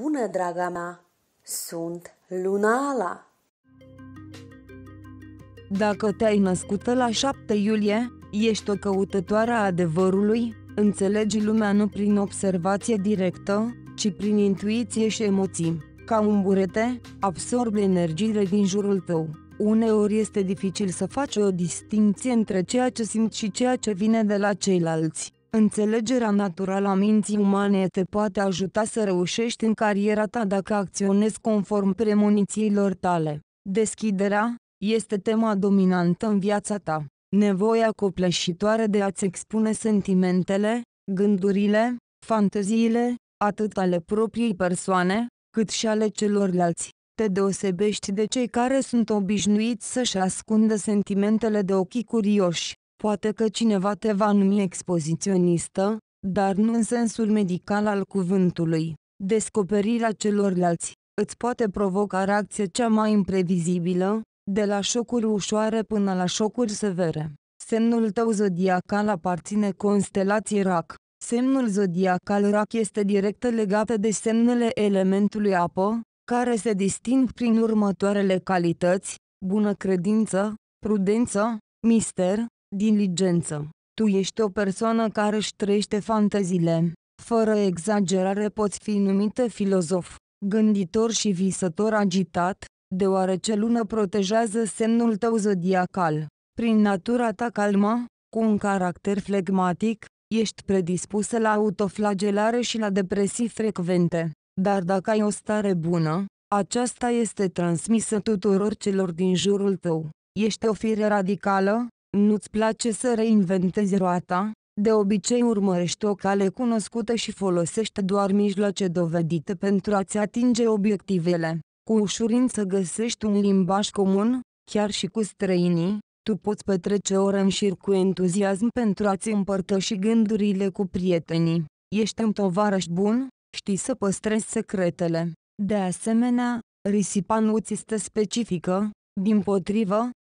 bună, draga mea! Sunt Lunala! Dacă te-ai născută la 7 iulie, ești o căutătoare a adevărului, înțelegi lumea nu prin observație directă, ci prin intuiție și emoții. Ca un burete, absorbi energiile din jurul tău. Uneori este dificil să faci o distinție între ceea ce simți și ceea ce vine de la ceilalți. Înțelegerea naturală a minții umane te poate ajuta să reușești în cariera ta dacă acționezi conform premonițiilor tale. Deschiderea este tema dominantă în viața ta. Nevoia copleșitoare de a-ți expune sentimentele, gândurile, fanteziile, atât ale propriei persoane, cât și ale celorlalți. Te deosebești de cei care sunt obișnuiți să-și ascundă sentimentele de ochii curioși. Poate că cineva te va numi expoziționistă, dar nu în sensul medical al cuvântului. Descoperirea celorlalți îți poate provoca reacția cea mai imprevizibilă, de la șocuri ușoare până la șocuri severe. Semnul tău zodiacal aparține constelației RAC. Semnul zodiacal RAC este direct legat de semnele elementului apă, care se disting prin următoarele calități, bună credință, prudență, mister, diligență. Tu ești o persoană care își trăiește fanteziile. Fără exagerare poți fi numită filozof, gânditor și visător agitat, deoarece lună protejează semnul tău zodiacal. Prin natura ta calmă, cu un caracter flegmatic, ești predispusă la autoflagelare și la depresii frecvente. Dar dacă ai o stare bună, aceasta este transmisă tuturor celor din jurul tău. Ești o fire radicală, nu-ți place să reinventezi roata? De obicei urmărești o cale cunoscută și folosești doar mijloace dovedite pentru a-ți atinge obiectivele. Cu ușurință găsești un limbaj comun, chiar și cu străinii, tu poți petrece ore în șir cu entuziasm pentru a-ți împărtăși gândurile cu prietenii. Ești un tovarăș bun, știi să păstrezi secretele. De asemenea, risipa nu ți este specifică, din potrivă,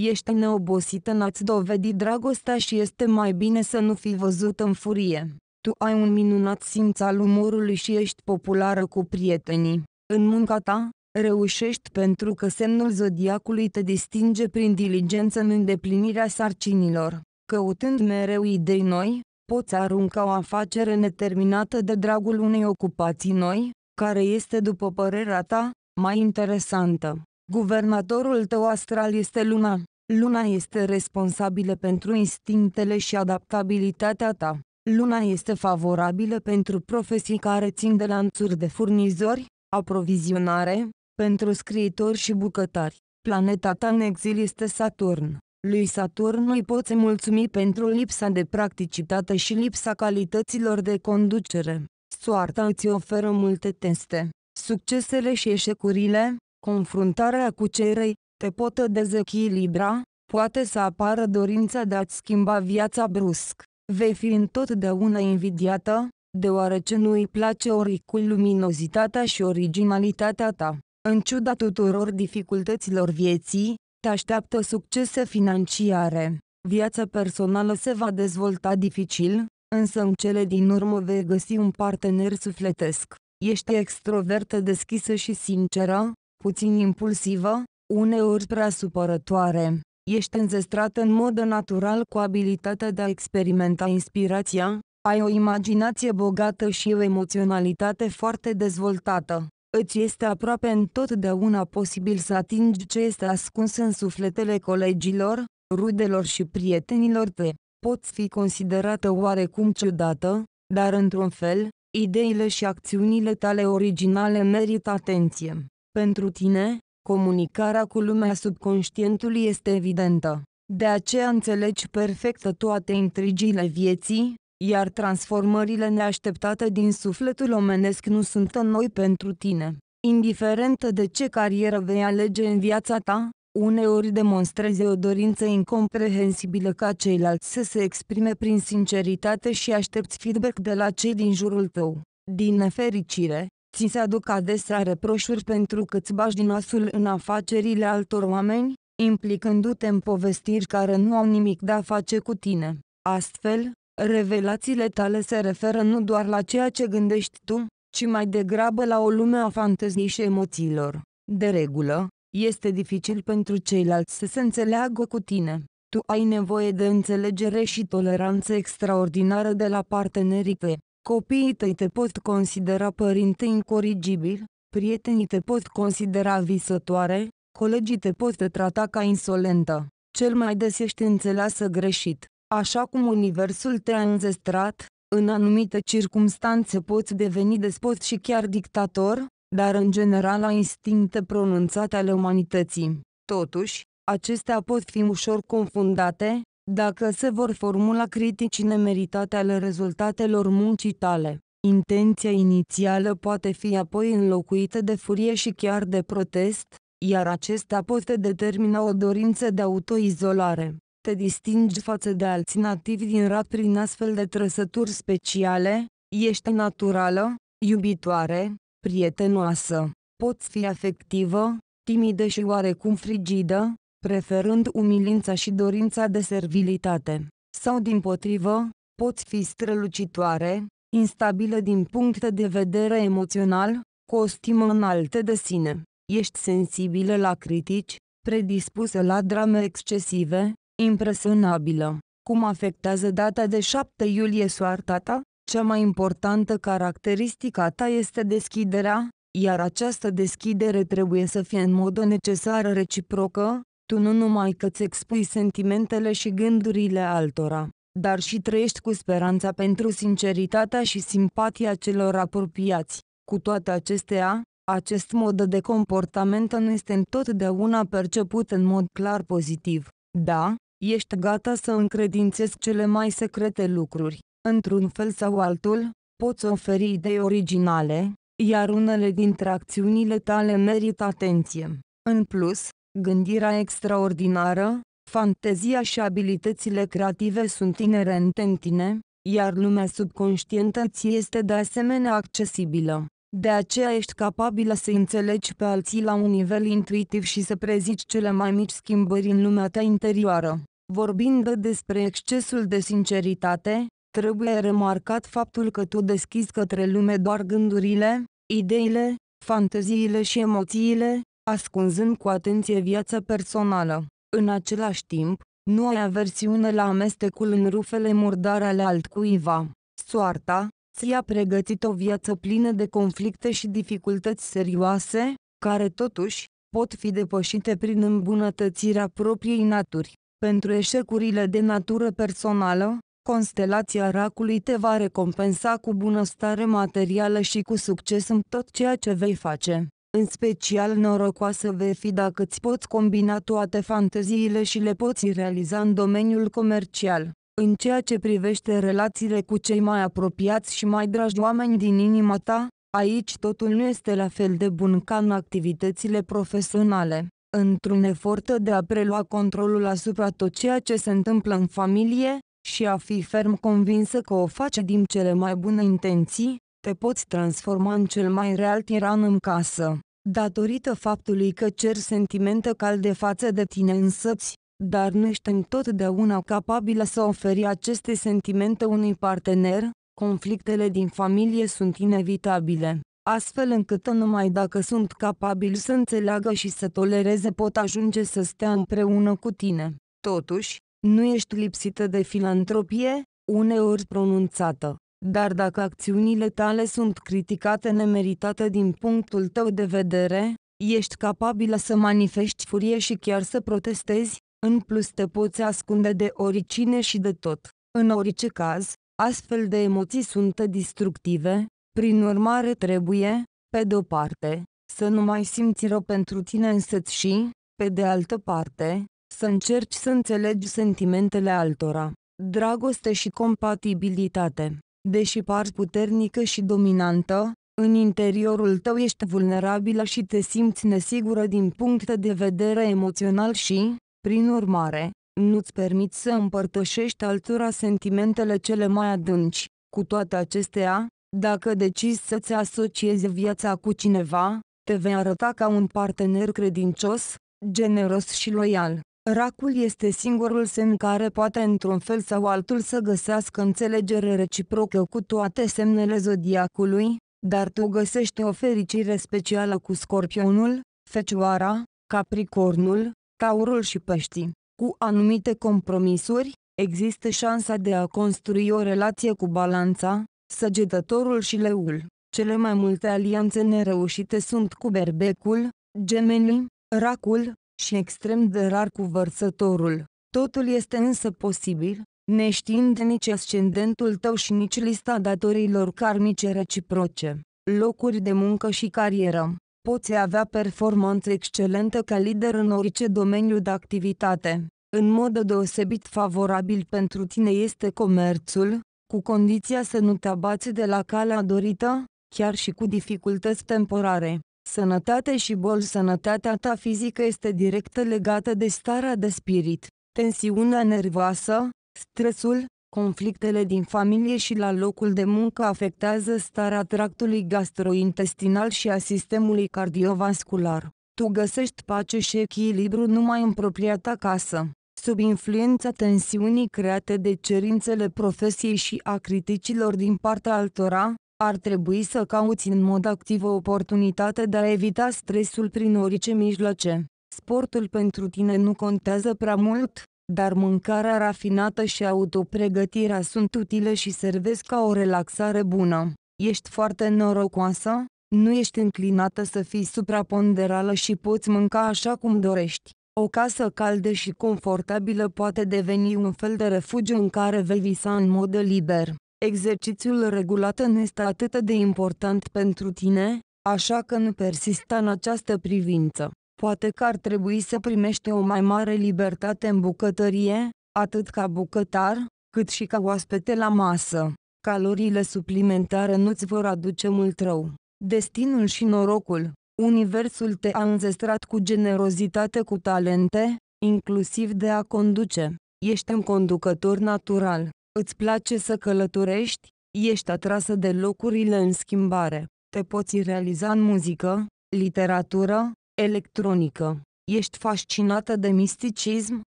Ești neobosită în a-ți dovedi dragostea și este mai bine să nu fii văzut în furie. Tu ai un minunat simț al umorului și ești populară cu prietenii. În munca ta, reușești pentru că semnul zodiacului te distinge prin diligență în îndeplinirea sarcinilor. Căutând mereu idei noi, poți arunca o afacere neterminată de dragul unei ocupații noi, care este după părerea ta, mai interesantă. Guvernatorul tău astral este luna. Luna este responsabilă pentru instinctele și adaptabilitatea ta. Luna este favorabilă pentru profesii care țin de lanțuri de furnizori, aprovizionare, pentru scriitori și bucătari. Planeta ta în exil este Saturn. Lui Saturn îi poți mulțumi pentru lipsa de practicitate și lipsa calităților de conducere. Soarta îți oferă multe teste. Succesele și eșecurile, confruntarea cu cerei, te pot dezechilibra, poate să apară dorința de a-ți schimba viața brusc. Vei fi întotdeauna invidiată, deoarece nu îi place oricul luminozitatea și originalitatea ta. În ciuda tuturor dificultăților vieții, te așteaptă succese financiare. Viața personală se va dezvolta dificil, însă în cele din urmă vei găsi un partener sufletesc. Ești extrovertă deschisă și sinceră, puțin impulsivă, uneori prea supărătoare. Ești înzestrată în mod natural cu abilitatea de a experimenta inspirația, ai o imaginație bogată și o emoționalitate foarte dezvoltată. Îți este aproape întotdeauna posibil să atingi ce este ascuns în sufletele colegilor, rudelor și prietenilor te. Poți fi considerată oarecum ciudată, dar într-un fel, ideile și acțiunile tale originale merită atenție. Pentru tine, comunicarea cu lumea subconștientului este evidentă. De aceea înțelegi perfect toate intrigile vieții, iar transformările neașteptate din sufletul omenesc nu sunt în noi pentru tine. Indiferent de ce carieră vei alege în viața ta, uneori demonstrezi o dorință incomprehensibilă ca ceilalți să se exprime prin sinceritate și aștepți feedback de la cei din jurul tău. Din nefericire, Ți se aduc adesea reproșuri pentru că îți bași din nasul în afacerile altor oameni, implicându-te în povestiri care nu au nimic de a face cu tine. Astfel, revelațiile tale se referă nu doar la ceea ce gândești tu, ci mai degrabă la o lume a fantezii și emoțiilor. De regulă, este dificil pentru ceilalți să se înțeleagă cu tine. Tu ai nevoie de înțelegere și toleranță extraordinară de la partenerii tăi. Copiii tăi te pot considera părinte incorrigibil, prietenii te pot considera visătoare, colegii te pot trata ca insolentă. Cel mai des ești înțeleasă greșit. Așa cum universul te-a înzestrat, în anumite circumstanțe poți deveni despot și chiar dictator, dar în general ai instincte pronunțate ale umanității. Totuși, acestea pot fi ușor confundate, dacă se vor formula critici nemeritate ale rezultatelor muncii tale. Intenția inițială poate fi apoi înlocuită de furie și chiar de protest, iar acesta poate determina o dorință de autoizolare. Te distingi față de alții nativi din rat prin astfel de trăsături speciale, ești naturală, iubitoare, prietenoasă, poți fi afectivă, timidă și oarecum frigidă, preferând umilința și dorința de servilitate. Sau din potrivă, poți fi strălucitoare, instabilă din punct de vedere emoțional, cu o stimă înaltă de sine. Ești sensibilă la critici, predispusă la drame excesive, impresionabilă. Cum afectează data de 7 iulie soarta ta? Cea mai importantă caracteristică a ta este deschiderea, iar această deschidere trebuie să fie în mod necesar reciprocă, tu nu numai că îți expui sentimentele și gândurile altora, dar și trăiești cu speranța pentru sinceritatea și simpatia celor apropiați. Cu toate acestea, acest mod de comportament nu este întotdeauna perceput în mod clar pozitiv. Da, ești gata să încredințezi cele mai secrete lucruri. Într-un fel sau altul, poți oferi idei originale, iar unele dintre acțiunile tale merită atenție. În plus, Gândirea extraordinară, fantezia și abilitățile creative sunt inerente în tine, iar lumea subconștientă ți este de asemenea accesibilă. De aceea ești capabilă să înțelegi pe alții la un nivel intuitiv și să prezici cele mai mici schimbări în lumea ta interioară. Vorbind despre excesul de sinceritate, trebuie remarcat faptul că tu deschizi către lume doar gândurile, ideile, fanteziile și emoțiile, ascunzând cu atenție viața personală. În același timp, nu ai aversiune la amestecul în rufele murdare ale altcuiva. Soarta, ți-a pregătit o viață plină de conflicte și dificultăți serioase, care totuși, pot fi depășite prin îmbunătățirea propriei naturi. Pentru eșecurile de natură personală, constelația racului te va recompensa cu bunăstare materială și cu succes în tot ceea ce vei face. În special norocoasă vei fi dacă îți poți combina toate fanteziile și le poți realiza în domeniul comercial. În ceea ce privește relațiile cu cei mai apropiați și mai dragi oameni din inima ta, aici totul nu este la fel de bun ca în activitățile profesionale. Într-un efort de a prelua controlul asupra tot ceea ce se întâmplă în familie, și a fi ferm convinsă că o face din cele mai bune intenții, te poți transforma în cel mai real tiran în casă, datorită faptului că cer sentimente calde față de tine însăți, dar nu ești întotdeauna capabilă să oferi aceste sentimente unui partener, conflictele din familie sunt inevitabile, astfel încât numai dacă sunt capabili să înțeleagă și să tolereze pot ajunge să stea împreună cu tine. Totuși, nu ești lipsită de filantropie, uneori pronunțată, dar dacă acțiunile tale sunt criticate nemeritate din punctul tău de vedere, ești capabilă să manifesti furie și chiar să protestezi, în plus te poți ascunde de oricine și de tot. În orice caz, astfel de emoții sunt destructive, prin urmare trebuie, pe de-o parte, să nu mai simți rău pentru tine însăți și, pe de altă parte, să încerci să înțelegi sentimentele altora. Dragoste și compatibilitate Deși par puternică și dominantă, în interiorul tău ești vulnerabilă și te simți nesigură din punct de vedere emoțional și, prin urmare, nu-ți permiți să împărtășești altora sentimentele cele mai adânci. Cu toate acestea, dacă decizi să-ți asociezi viața cu cineva, te vei arăta ca un partener credincios, generos și loial. Racul este singurul semn care poate într-un fel sau altul să găsească înțelegere reciprocă cu toate semnele zodiacului, dar tu găsești o fericire specială cu scorpionul, fecioara, capricornul, taurul și peștii. Cu anumite compromisuri, există șansa de a construi o relație cu balanța, săgetătorul și leul. Cele mai multe alianțe nereușite sunt cu berbecul, gemenii, racul, și extrem de rar cu vărsătorul. Totul este însă posibil, neștiind nici ascendentul tău și nici lista datorilor karmice reciproce, locuri de muncă și carieră. Poți avea performanță excelentă ca lider în orice domeniu de activitate. În mod deosebit favorabil pentru tine este comerțul, cu condiția să nu te abați de la calea dorită, chiar și cu dificultăți temporare. Sănătate și bol Sănătatea ta fizică este direct legată de starea de spirit, tensiunea nervoasă, stresul, conflictele din familie și la locul de muncă afectează starea tractului gastrointestinal și a sistemului cardiovascular. Tu găsești pace și echilibru numai în propria ta casă, sub influența tensiunii create de cerințele profesiei și a criticilor din partea altora, ar trebui să cauți în mod activ o oportunitate de a evita stresul prin orice mijloace. Sportul pentru tine nu contează prea mult, dar mâncarea rafinată și autopregătirea sunt utile și servesc ca o relaxare bună. Ești foarte norocoasă, nu ești înclinată să fii supraponderală și poți mânca așa cum dorești. O casă caldă și confortabilă poate deveni un fel de refugiu în care vei visa în mod liber exercițiul regulat nu este atât de important pentru tine, așa că nu persista în această privință. Poate că ar trebui să primești o mai mare libertate în bucătărie, atât ca bucătar, cât și ca oaspete la masă. Caloriile suplimentare nu-ți vor aduce mult rău. Destinul și norocul Universul te-a înzestrat cu generozitate cu talente, inclusiv de a conduce. Ești un conducător natural. Îți place să călătorești? Ești atrasă de locurile în schimbare. Te poți realiza în muzică, literatură, electronică. Ești fascinată de misticism,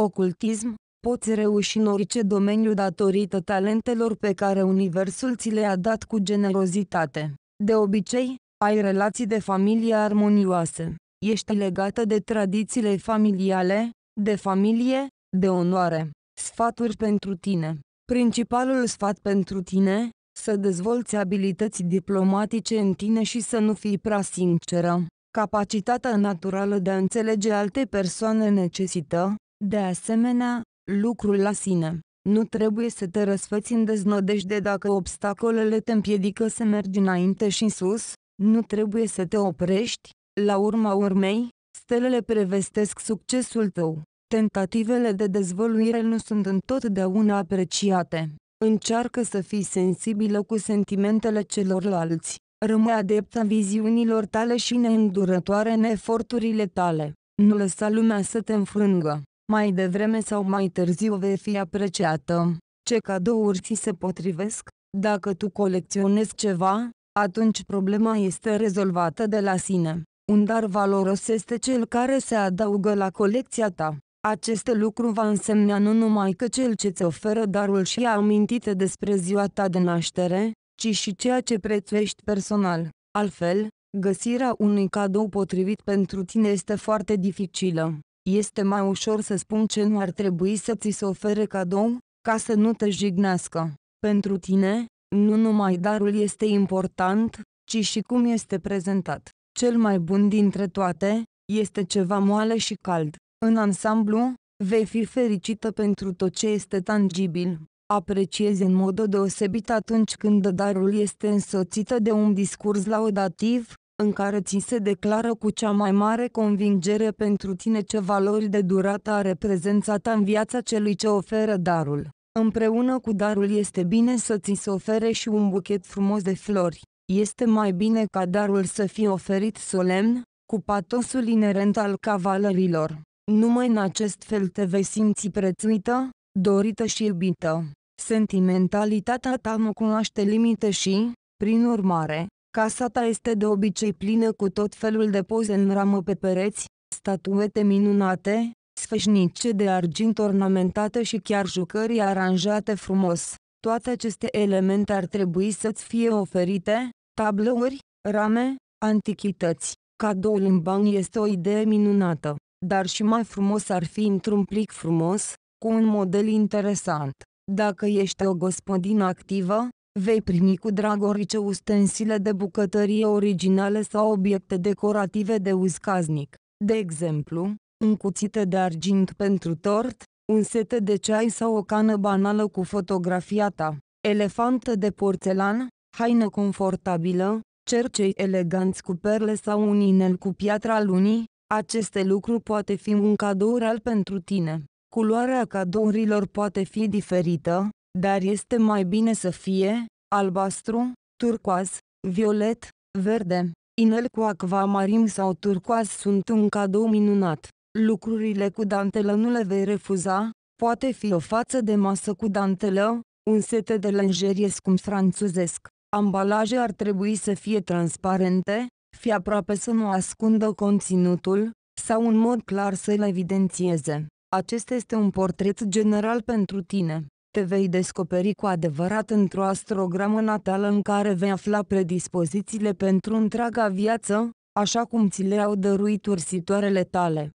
ocultism, poți reuși în orice domeniu datorită talentelor pe care universul ți le-a dat cu generozitate. De obicei, ai relații de familie armonioase. Ești legată de tradițiile familiale, de familie, de onoare. Sfaturi pentru tine. Principalul sfat pentru tine, să dezvolți abilități diplomatice în tine și să nu fii prea sinceră. Capacitatea naturală de a înțelege alte persoane necesită, de asemenea, lucrul la sine. Nu trebuie să te răsfăți în deznădejde dacă obstacolele te împiedică să mergi înainte și în sus, nu trebuie să te oprești, la urma urmei, stelele prevestesc succesul tău. Tentativele de dezvăluire nu sunt întotdeauna apreciate. Încearcă să fii sensibilă cu sentimentele celorlalți. Rămâi adepta viziunilor tale și neîndurătoare în eforturile tale. Nu lăsa lumea să te înfrângă. Mai devreme sau mai târziu vei fi apreciată. Ce cadouri ți se potrivesc? Dacă tu colecționezi ceva, atunci problema este rezolvată de la sine. Un dar valoros este cel care se adaugă la colecția ta. Acest lucru va însemna nu numai că cel ce ți oferă darul și a amintite despre ziua ta de naștere, ci și ceea ce prețuiești personal. Altfel, găsirea unui cadou potrivit pentru tine este foarte dificilă. Este mai ușor să spun ce nu ar trebui să ți se ofere cadou, ca să nu te jignească. Pentru tine, nu numai darul este important, ci și cum este prezentat. Cel mai bun dintre toate, este ceva moale și cald. În ansamblu, vei fi fericită pentru tot ce este tangibil. Apreciezi în mod deosebit atunci când darul este însoțită de un discurs laudativ, în care ți se declară cu cea mai mare convingere pentru tine ce valori de durată are prezența ta în viața celui ce oferă darul. Împreună cu darul este bine să ți se ofere și un buchet frumos de flori. Este mai bine ca darul să fie oferit solemn, cu patosul inerent al cavalerilor. Numai în acest fel te vei simți prețuită, dorită și iubită. Sentimentalitatea ta nu cunoaște limite și, prin urmare, casa ta este de obicei plină cu tot felul de poze în ramă pe pereți, statuete minunate, sfășnice de argint ornamentate și chiar jucării aranjate frumos. Toate aceste elemente ar trebui să-ți fie oferite, tablouri, rame, antichități. Cadoul în bani este o idee minunată dar și mai frumos ar fi într-un plic frumos, cu un model interesant. Dacă ești o gospodină activă, vei primi cu drag orice ustensile de bucătărie originale sau obiecte decorative de uz casnic. De exemplu, un cuțit de argint pentru tort, un set de ceai sau o cană banală cu fotografia ta, elefantă de porțelan, haină confortabilă, cercei eleganți cu perle sau un inel cu piatra lunii, aceste lucruri poate fi un cadou real pentru tine. Culoarea cadourilor poate fi diferită, dar este mai bine să fie albastru, turcoaz, violet, verde. Inel cu acvamarim sau turcoaz sunt un cadou minunat. Lucrurile cu dantelă nu le vei refuza, poate fi o față de masă cu dantelă, un set de lenjerie scump franțuzesc. Ambalaje ar trebui să fie transparente, fi aproape să nu ascundă conținutul, sau în mod clar să-l evidențieze. Acesta este un portret general pentru tine. Te vei descoperi cu adevărat într-o astrogramă natală în care vei afla predispozițiile pentru întreaga viață, așa cum ți le-au dăruit ursitoarele tale.